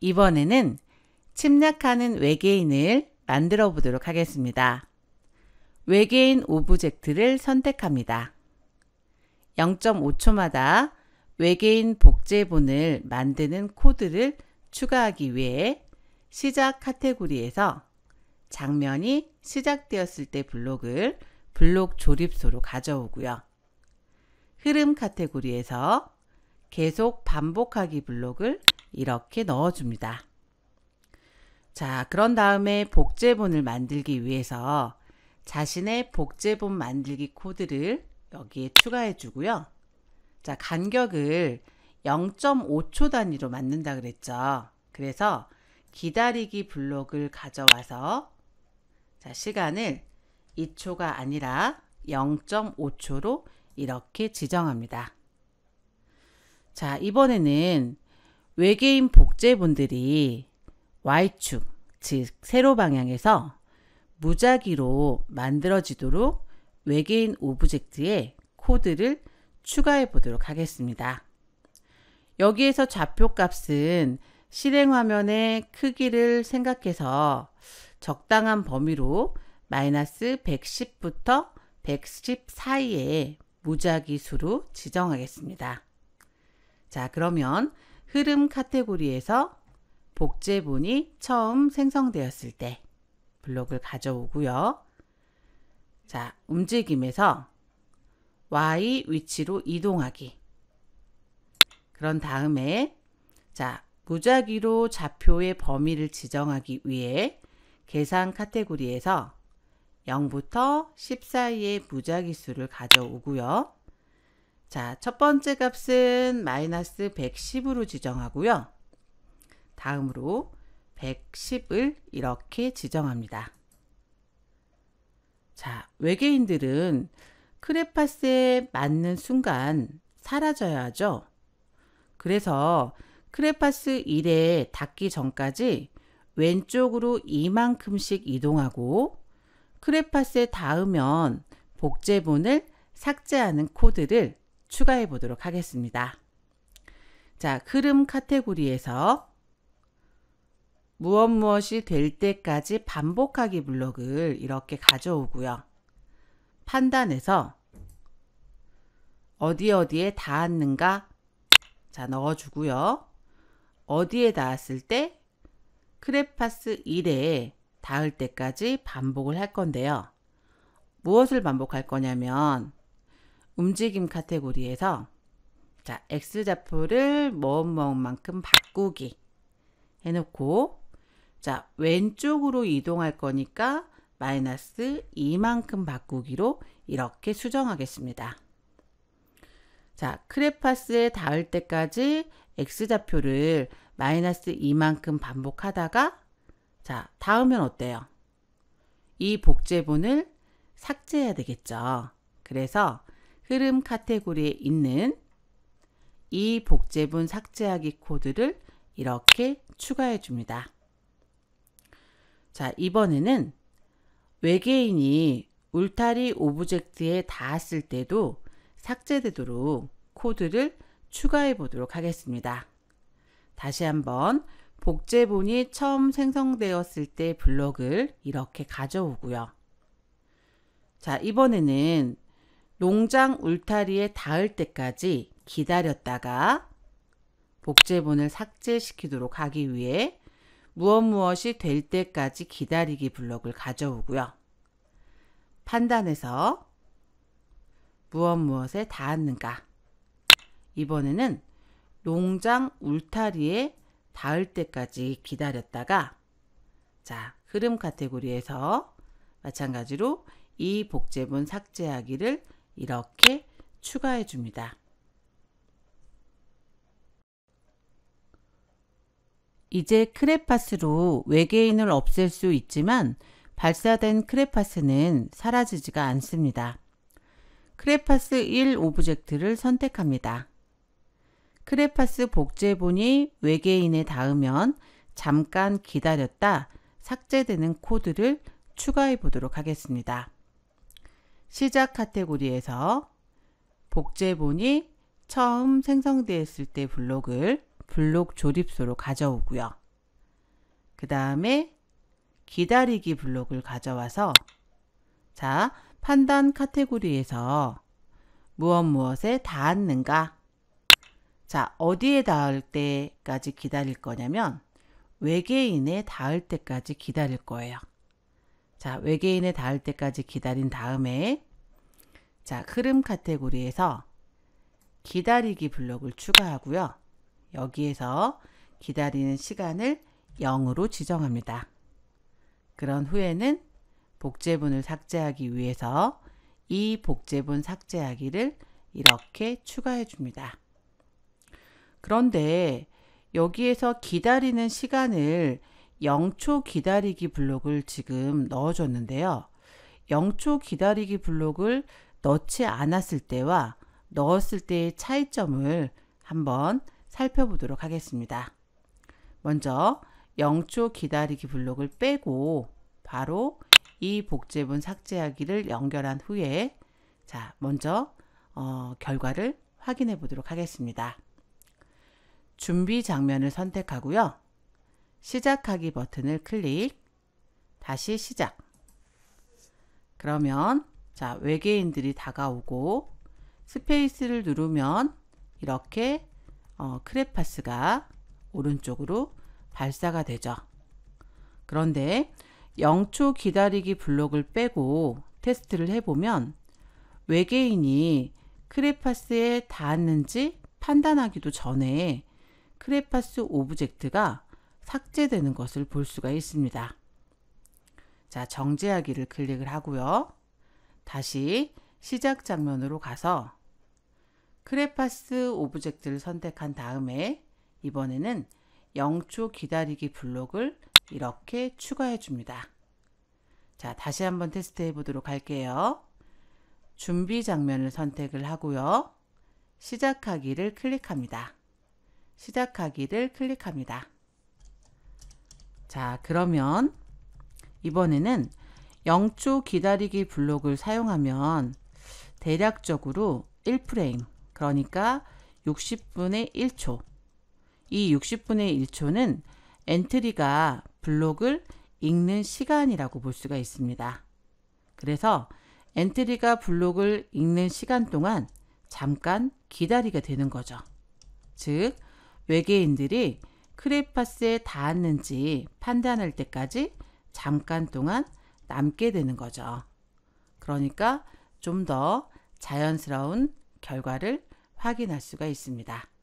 이번에는 침략하는 외계인을 만들어 보도록 하겠습니다. 외계인 오브젝트를 선택합니다. 0.5초마다 외계인 복제본을 만드는 코드를 추가하기 위해 시작 카테고리에서 장면이 시작되었을 때 블록을 블록 조립소로 가져오고요. 흐름 카테고리에서 계속 반복하기 블록을 이렇게 넣어줍니다. 자, 그런 다음에 복제본을 만들기 위해서 자신의 복제본 만들기 코드를 여기에 추가해 주고요. 자, 간격을 0.5초 단위로 만든다 그랬죠. 그래서 기다리기 블록을 가져와서 자, 시간을 2초가 아니라 0.5초로 이렇게 지정합니다. 자, 이번에는 외계인 복제분들이 Y축, 즉 세로 방향에서 무작위로 만들어지도록 외계인 오브젝트의 코드를 추가해 보도록 하겠습니다. 여기에서 좌표 값은 실행 화면의 크기를 생각해서 적당한 범위로 마이너스 110부터 110 사이에 무작위 수로 지정하겠습니다. 자, 그러면 흐름 카테고리에서 복제본이 처음 생성되었을 때 블록을 가져오고요. 자, 움직임에서 y 위치로 이동하기. 그런 다음에 자, 무작위로 좌표의 범위를 지정하기 위해 계산 카테고리에서 0부터 10 사이의 무작위 수를 가져오고요. 자, 첫 번째 값은 마이너스 110으로 지정하고요. 다음으로 110을 이렇게 지정합니다. 자, 외계인들은 크레파스에 맞는 순간 사라져야 하죠. 그래서 크레파스 1에 닿기 전까지 왼쪽으로 이만큼씩 이동하고 크레파스에 닿으면 복제본을 삭제하는 코드를 추가해 보도록 하겠습니다. 자, 흐름 카테고리에서 무엇 무엇이 될 때까지 반복하기 블록을 이렇게 가져오고요. 판단해서 어디 어디에 닿았는가 자 넣어주고요. 어디에 닿았을 때 크레파스 1에 닿을 때까지 반복을 할 건데요. 무엇을 반복할 거냐면 움직임 카테고리에서 자 X좌표를 모음모음만큼 바꾸기 해놓고 자 왼쪽으로 이동할 거니까 마이너스 2만큼 바꾸기로 이렇게 수정하겠습니다. 자, 크레파스에 닿을 때까지 x좌표를 마이너스 2만큼 반복하다가 자, 닿으면 어때요? 이 복제본을 삭제해야 되겠죠. 그래서 흐름 카테고리에 있는 이 복제본 삭제하기 코드를 이렇게 추가해 줍니다. 자, 이번에는 외계인이 울타리 오브젝트에 닿았을 때도 삭제되도록 코드를 추가해 보도록 하겠습니다. 다시 한번 복제본이 처음 생성되었을 때 블럭을 이렇게 가져오고요. 자, 이번에는 농장 울타리에 닿을 때까지 기다렸다가 복제본을 삭제시키도록 하기 위해 무엇무엇이 될 때까지 기다리기 블럭을 가져오고요. 판단해서 무엇 무엇에 닿았는가. 이번에는 농장 울타리에 닿을 때까지 기다렸다가 자, 흐름 카테고리에서 마찬가지로 이 복제본 삭제하기를 이렇게 추가해 줍니다. 이제 크레파스로 외계인을 없앨 수 있지만 발사된 크레파스는 사라지지가 않습니다. 크레파스 1 오브젝트를 선택합니다. 크레파스 복제본이 외계인에 닿으면 잠깐 기다렸다 삭제되는 코드를 추가해 보도록 하겠습니다. 시작 카테고리에서 복제본이 처음 생성되었을 때 블록을 블록 조립소로 가져오고요. 그 다음에 기다리기 블록을 가져와서 자, 판단 카테고리에서 무엇 무엇에 닿았는가? 자, 어디에 닿을 때까지 기다릴 거냐면 외계인에 닿을 때까지 기다릴 거예요. 자, 외계인에 닿을 때까지 기다린 다음에 자, 흐름 카테고리에서 기다리기 블록을 추가하고요. 여기에서 기다리는 시간을 0으로 지정합니다. 그런 후에는 복제분을 삭제하기 위해서 이복제분 삭제하기를 이렇게 추가해 줍니다. 그런데 여기에서 기다리는 시간을 0초 기다리기 블록을 지금 넣어줬는데요. 0초 기다리기 블록을 넣지 않았을 때와 넣었을 때의 차이점을 한번 살펴보도록 하겠습니다. 먼저 0초 기다리기 블록을 빼고 바로 이 복제본 삭제하기를 연결한 후에 자 먼저 어, 결과를 확인해 보도록 하겠습니다. 준비 장면을 선택하고요. 시작하기 버튼을 클릭 다시 시작 그러면 자 외계인들이 다가오고 스페이스를 누르면 이렇게 어, 크레파스가 오른쪽으로 발사가 되죠. 그런데 0초 기다리기 블록을 빼고 테스트를 해보면 외계인이 크레파스에 닿았는지 판단하기도 전에 크레파스 오브젝트가 삭제되는 것을 볼 수가 있습니다. 자, 정제하기를 클릭을 하고요. 다시 시작 장면으로 가서 크레파스 오브젝트를 선택한 다음에 이번에는 영초 기다리기 블록을 이렇게 추가해 줍니다. 자, 다시 한번 테스트해 보도록 할게요. 준비 장면을 선택을 하고요. 시작하기를 클릭합니다. 시작하기를 클릭합니다. 자, 그러면 이번에는 영초 기다리기 블록을 사용하면 대략적으로 1프레임, 그러니까 60분의 1초, 이 60분의 1초는 엔트리가 블록을 읽는 시간이라고 볼 수가 있습니다. 그래서 엔트리가 블록을 읽는 시간 동안 잠깐 기다리게 되는 거죠. 즉, 외계인들이 크레파스에 닿았는지 판단할 때까지 잠깐 동안 남게 되는 거죠. 그러니까 좀 더 자연스러운 결과를 확인할 수가 있습니다.